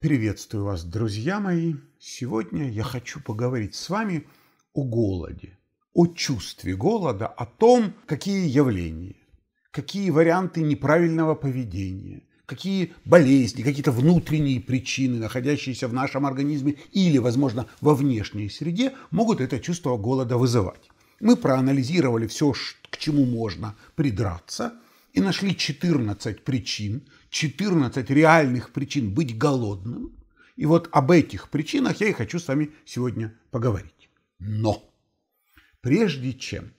Приветствую вас, друзья мои! Сегодня я хочу поговорить с вами о голоде, о чувстве голода, о том, какие явления, какие варианты неправильного поведения, какие болезни, какие-то внутренние причины, находящиеся в нашем организме или, возможно, во внешней среде, могут это чувство голода вызывать. Мы проанализировали все, к чему можно придраться – и нашли 14 причин, 14 реальных причин быть голодным. И вот об этих причинах я и хочу с вами сегодня поговорить. Но прежде чем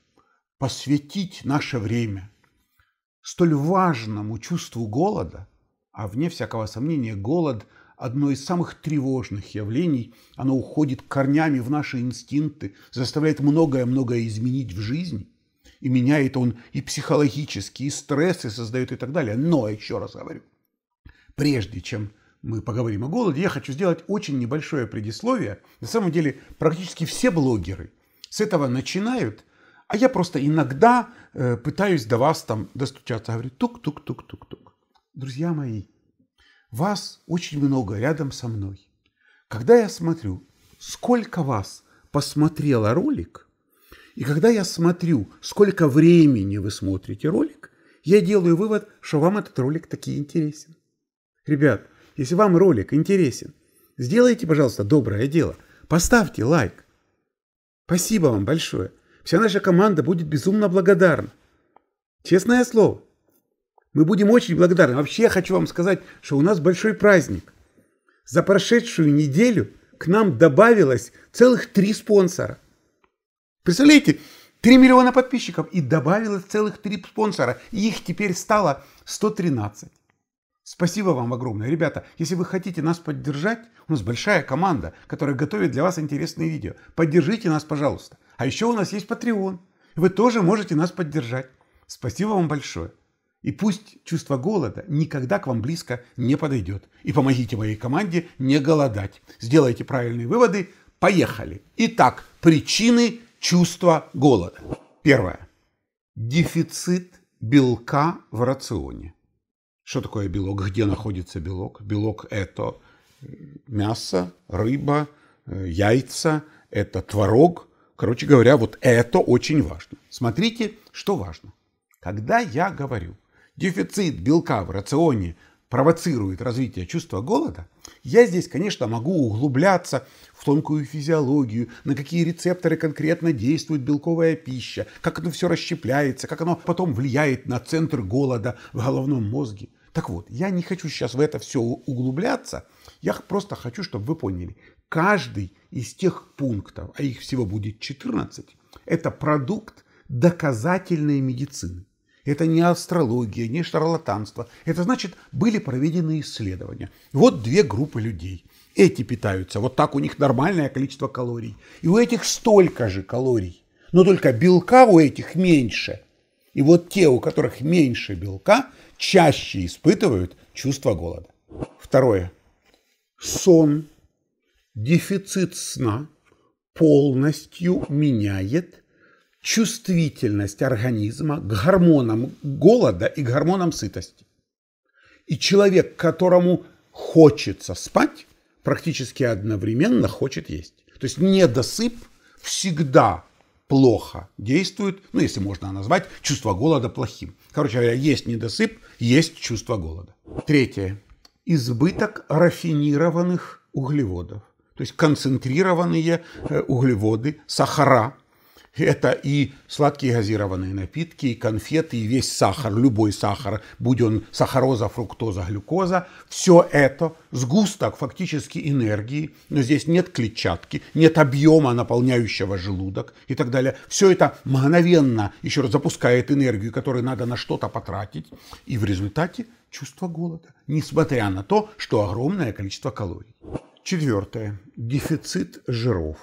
посвятить наше время столь важному чувству голода, а вне всякого сомнения голод – одно из самых тревожных явлений. Оно уходит корнями в наши инстинкты, заставляет многое-многое изменить в жизни и меняет он и психологически, и стрессы создает и так далее. Но, еще раз говорю, прежде чем мы поговорим о голоде, я хочу сделать очень небольшое предисловие. На самом деле практически все блогеры с этого начинают, а я просто иногда э, пытаюсь до вас там достучаться. Говорю тук-тук-тук-тук-тук. Друзья мои, вас очень много рядом со мной. Когда я смотрю, сколько вас посмотрело ролик – и когда я смотрю, сколько времени вы смотрите ролик, я делаю вывод, что вам этот ролик таки интересен. Ребят, если вам ролик интересен, сделайте, пожалуйста, доброе дело. Поставьте лайк. Спасибо вам большое. Вся наша команда будет безумно благодарна. Честное слово. Мы будем очень благодарны. Вообще я хочу вам сказать, что у нас большой праздник. За прошедшую неделю к нам добавилось целых три спонсора – Представляете, 3 миллиона подписчиков и добавилось целых 3 спонсора. Их теперь стало 113. Спасибо вам огромное. Ребята, если вы хотите нас поддержать, у нас большая команда, которая готовит для вас интересные видео. Поддержите нас, пожалуйста. А еще у нас есть Patreon. Вы тоже можете нас поддержать. Спасибо вам большое. И пусть чувство голода никогда к вам близко не подойдет. И помогите моей команде не голодать. Сделайте правильные выводы. Поехали. Итак, причины Чувство голода. Первое. Дефицит белка в рационе. Что такое белок? Где находится белок? Белок – это э, мясо, рыба, э, яйца, это творог. Короче говоря, вот это очень важно. Смотрите, что важно. Когда я говорю дефицит белка в рационе – провоцирует развитие чувства голода, я здесь, конечно, могу углубляться в тонкую физиологию, на какие рецепторы конкретно действует белковая пища, как оно все расщепляется, как оно потом влияет на центр голода в головном мозге. Так вот, я не хочу сейчас в это все углубляться, я просто хочу, чтобы вы поняли, каждый из тех пунктов, а их всего будет 14, это продукт доказательной медицины это не астрология, не шарлатанство. Это значит, были проведены исследования. Вот две группы людей. Эти питаются, вот так у них нормальное количество калорий. И у этих столько же калорий, но только белка у этих меньше. И вот те, у которых меньше белка, чаще испытывают чувство голода. Второе. Сон, дефицит сна полностью меняет чувствительность организма к гормонам голода и к гормонам сытости. И человек, которому хочется спать, практически одновременно хочет есть. То есть недосып всегда плохо действует, ну, если можно назвать, чувство голода плохим. Короче говоря, есть недосып, есть чувство голода. Третье. Избыток рафинированных углеводов. То есть концентрированные э, углеводы, сахара – это и сладкие газированные напитки, и конфеты, и весь сахар, любой сахар, будь он сахароза, фруктоза, глюкоза. Все это сгусток фактически энергии, но здесь нет клетчатки, нет объема, наполняющего желудок и так далее. Все это мгновенно, еще раз, запускает энергию, которую надо на что-то потратить. И в результате чувство голода, несмотря на то, что огромное количество калорий. Четвертое. Дефицит жиров.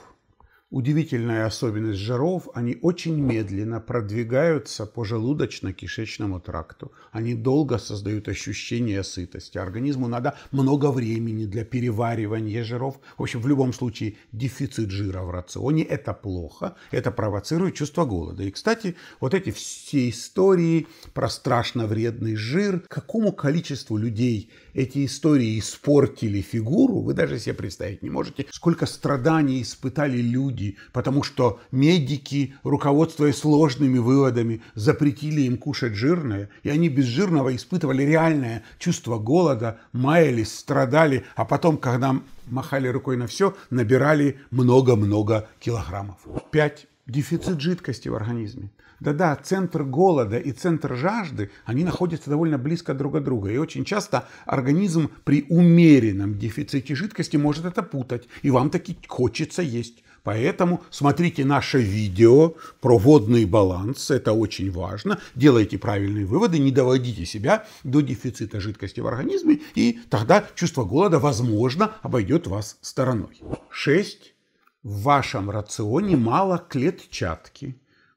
Удивительная особенность жиров – они очень медленно продвигаются по желудочно-кишечному тракту. Они долго создают ощущение сытости. Организму надо много времени для переваривания жиров. В общем, в любом случае, дефицит жира в рационе – это плохо. Это провоцирует чувство голода. И, кстати, вот эти все истории про страшно вредный жир, какому количеству людей эти истории испортили фигуру, вы даже себе представить не можете. Сколько страданий испытали люди, люди, потому что медики, руководствуясь сложными выводами, запретили им кушать жирное, и они без жирного испытывали реальное чувство голода, маялись, страдали, а потом, когда махали рукой на все, набирали много-много килограммов. 5. Дефицит жидкости в организме. Да-да, центр голода и центр жажды, они находятся довольно близко друг от друга. И очень часто организм при умеренном дефиците жидкости может это путать. И вам таки хочется есть. Поэтому смотрите наше видео про водный баланс, это очень важно. Делайте правильные выводы, не доводите себя до дефицита жидкости в организме, и тогда чувство голода, возможно, обойдет вас стороной. 6. В вашем рационе мало клетчатки.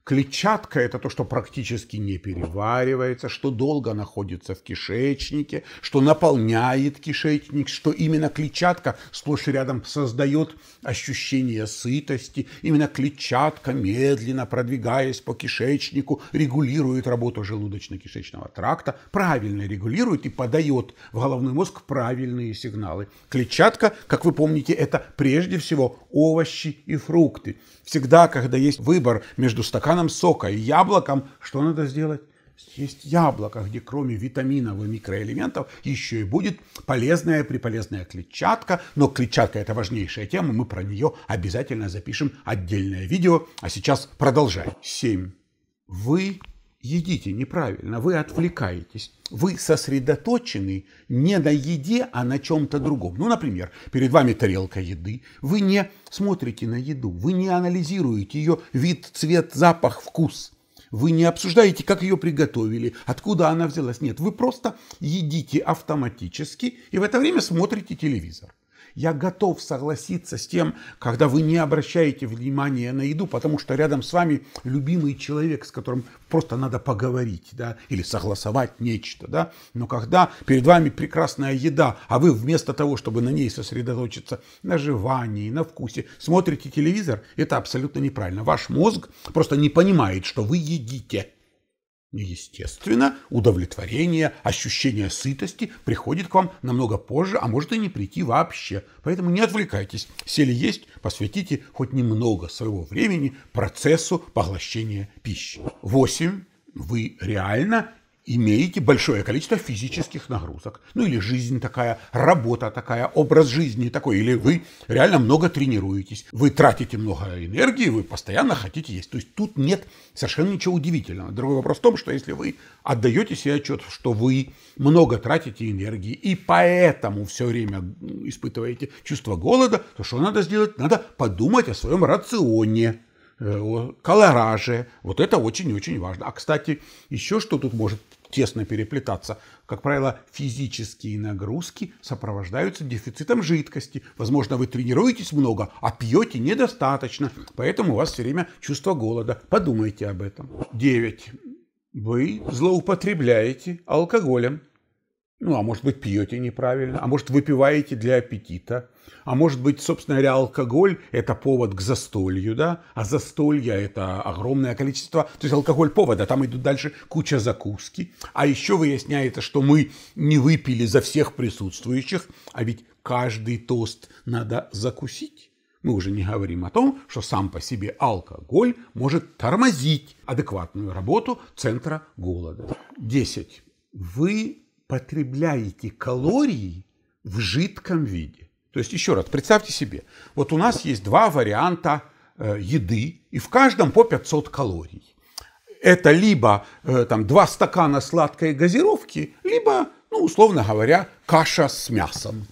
Клетчатка – это то, что практически не переваривается, что долго находится в кишечнике, что наполняет кишечник, что именно клетчатка сплошь и рядом создает ощущение сытости. Именно клетчатка, медленно продвигаясь по кишечнику, регулирует работу желудочно-кишечного тракта, правильно регулирует и подает в головной мозг правильные сигналы. Клетчатка, как вы помните, это прежде всего овощи и фрукты. Всегда, когда есть выбор между стаканом стаканом сока и яблоком, что надо сделать? Есть яблоко, где кроме витаминов и микроэлементов еще и будет полезная приполезная клетчатка. Но клетчатка – это важнейшая тема, мы про нее обязательно запишем отдельное видео. А сейчас продолжай 7. Вы едите неправильно, вы отвлекаетесь. Вы сосредоточены не на еде, а на чем-то другом. Ну, например, перед вами тарелка еды. Вы не смотрите на еду, вы не анализируете ее вид, цвет, запах, вкус. Вы не обсуждаете, как ее приготовили, откуда она взялась. Нет, вы просто едите автоматически и в это время смотрите телевизор. Я готов согласиться с тем, когда вы не обращаете внимания на еду, потому что рядом с вами любимый человек, с которым просто надо поговорить, да, или согласовать нечто, да. Но когда перед вами прекрасная еда, а вы вместо того, чтобы на ней сосредоточиться на жевании, на вкусе, смотрите телевизор, это абсолютно неправильно. Ваш мозг просто не понимает, что вы едите. Естественно, удовлетворение, ощущение сытости приходит к вам намного позже, а может и не прийти вообще. Поэтому не отвлекайтесь. Сели есть, посвятите хоть немного своего времени процессу поглощения пищи. 8. Вы реально имеете большое количество физических нагрузок. Ну или жизнь такая, работа такая, образ жизни такой. Или вы реально много тренируетесь, вы тратите много энергии, вы постоянно хотите есть. То есть тут нет совершенно ничего удивительного. Другой вопрос в том, что если вы отдаете себе отчет, что вы много тратите энергии и поэтому все время испытываете чувство голода, то что надо сделать? Надо подумать о своем рационе Э, колоражи, Вот это очень-очень важно. А, кстати, еще что тут может тесно переплетаться. Как правило, физические нагрузки сопровождаются дефицитом жидкости. Возможно, вы тренируетесь много, а пьете недостаточно. Поэтому у вас все время чувство голода. Подумайте об этом. 9. Вы злоупотребляете алкоголем. Ну, а может быть, пьете неправильно, а может, выпиваете для аппетита, а может быть, собственно говоря, алкоголь – это повод к застолью, да, а застолье – это огромное количество, то есть алкоголь – повод, повода, там идут дальше куча закуски, а еще выясняется, что мы не выпили за всех присутствующих, а ведь каждый тост надо закусить. Мы уже не говорим о том, что сам по себе алкоголь может тормозить адекватную работу центра голода. 10. Вы потребляете калории в жидком виде. То есть, еще раз, представьте себе, вот у нас есть два варианта э, еды, и в каждом по 500 калорий. Это либо э, там два стакана сладкой газировки, либо, ну, условно говоря, каша с мясом.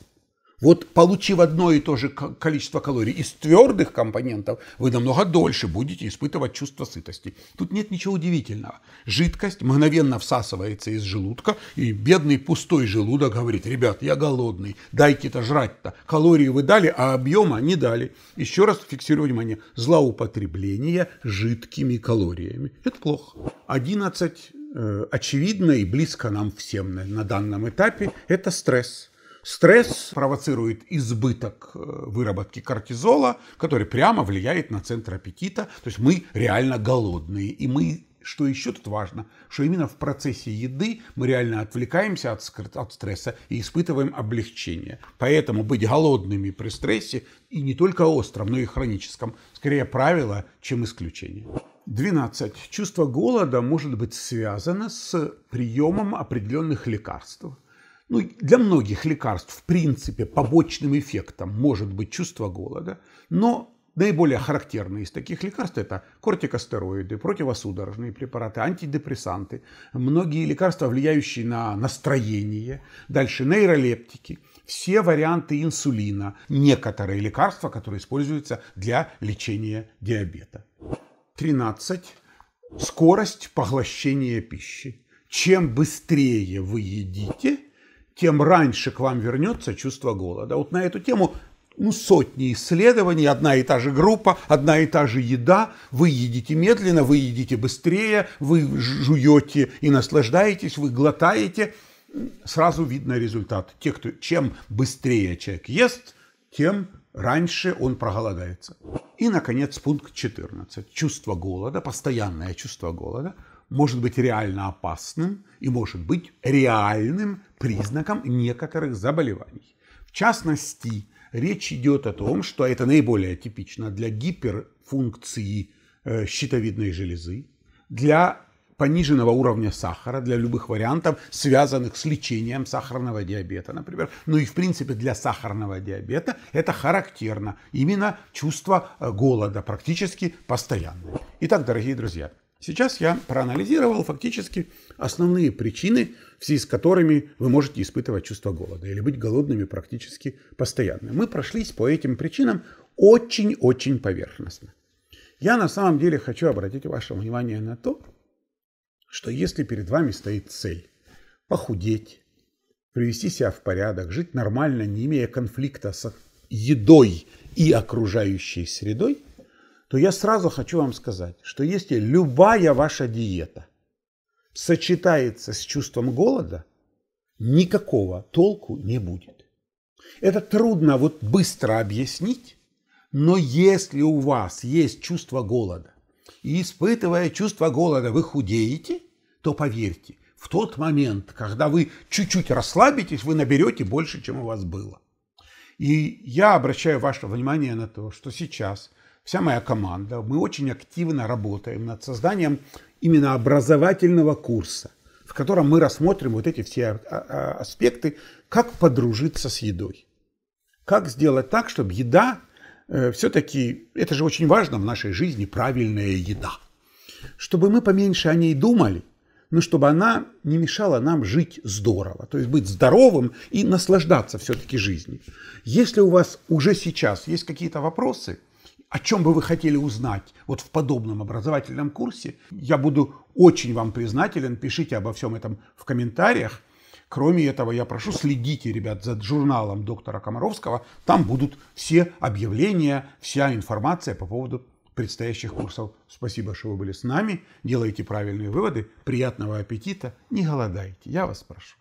Вот получив одно и то же количество калорий из твердых компонентов, вы намного дольше будете испытывать чувство сытости. Тут нет ничего удивительного. Жидкость мгновенно всасывается из желудка, и бедный пустой желудок говорит, ребят, я голодный, дайте-то жрать-то. Калории вы дали, а объема не дали. Еще раз фиксирую внимание, злоупотребление жидкими калориями. Это плохо. 11 э, очевидно и близко нам всем на данном этапе – это стресс. Стресс провоцирует избыток э, выработки кортизола, который прямо влияет на центр аппетита. То есть мы реально голодные. И мы, что еще тут важно, что именно в процессе еды мы реально отвлекаемся от, от стресса и испытываем облегчение. Поэтому быть голодными при стрессе, и не только остром, но и хроническом, скорее правило, чем исключение. 12. Чувство голода может быть связано с приемом определенных лекарств ну, для многих лекарств, в принципе, побочным эффектом может быть чувство голода, но наиболее характерные из таких лекарств – это кортикостероиды, противосудорожные препараты, антидепрессанты, многие лекарства, влияющие на настроение, дальше нейролептики, все варианты инсулина, некоторые лекарства, которые используются для лечения диабета. 13. Скорость поглощения пищи. Чем быстрее вы едите – тем раньше к вам вернется чувство голода. Вот на эту тему ну, сотни исследований, одна и та же группа, одна и та же еда. Вы едите медленно, вы едите быстрее, вы жуете и наслаждаетесь, вы глотаете. Сразу видно результат. Те, кто, чем быстрее человек ест, тем Раньше он проголодается. И, наконец, пункт 14. Чувство голода, постоянное чувство голода, может быть реально опасным и может быть реальным признаком некоторых заболеваний. В частности, речь идет о том, что это наиболее типично для гиперфункции э, щитовидной железы, для пониженного уровня сахара для любых вариантов, связанных с лечением сахарного диабета, например. Ну и в принципе для сахарного диабета это характерно. Именно чувство э, голода практически постоянное. Итак, дорогие друзья, Сейчас я проанализировал фактически основные причины, в связи с которыми вы можете испытывать чувство голода или быть голодными практически постоянно. Мы прошлись по этим причинам очень-очень поверхностно. Я на самом деле хочу обратить ваше внимание на то, что если перед вами стоит цель – похудеть, привести себя в порядок, жить нормально, не имея конфликта с едой и окружающей средой, то я сразу хочу вам сказать, что если любая ваша диета сочетается с чувством голода, никакого толку не будет. Это трудно вот быстро объяснить, но если у вас есть чувство голода, и испытывая чувство голода, вы худеете, то поверьте, в тот момент, когда вы чуть-чуть расслабитесь, вы наберете больше, чем у вас было. И я обращаю ваше внимание на то, что сейчас вся моя команда, мы очень активно работаем над созданием именно образовательного курса, в котором мы рассмотрим вот эти все а, а, аспекты, как подружиться с едой. Как сделать так, чтобы еда Э, все-таки это же очень важно в нашей жизни, правильная еда. Чтобы мы поменьше о ней думали, но чтобы она не мешала нам жить здорово, то есть быть здоровым и наслаждаться все-таки жизнью. Если у вас уже сейчас есть какие-то вопросы, о чем бы вы хотели узнать вот в подобном образовательном курсе, я буду очень вам признателен, пишите обо всем этом в комментариях. Кроме этого, я прошу, следите, ребят, за журналом доктора Комаровского. Там будут все объявления, вся информация по поводу предстоящих курсов. Спасибо, что вы были с нами. Делайте правильные выводы. Приятного аппетита. Не голодайте. Я вас прошу.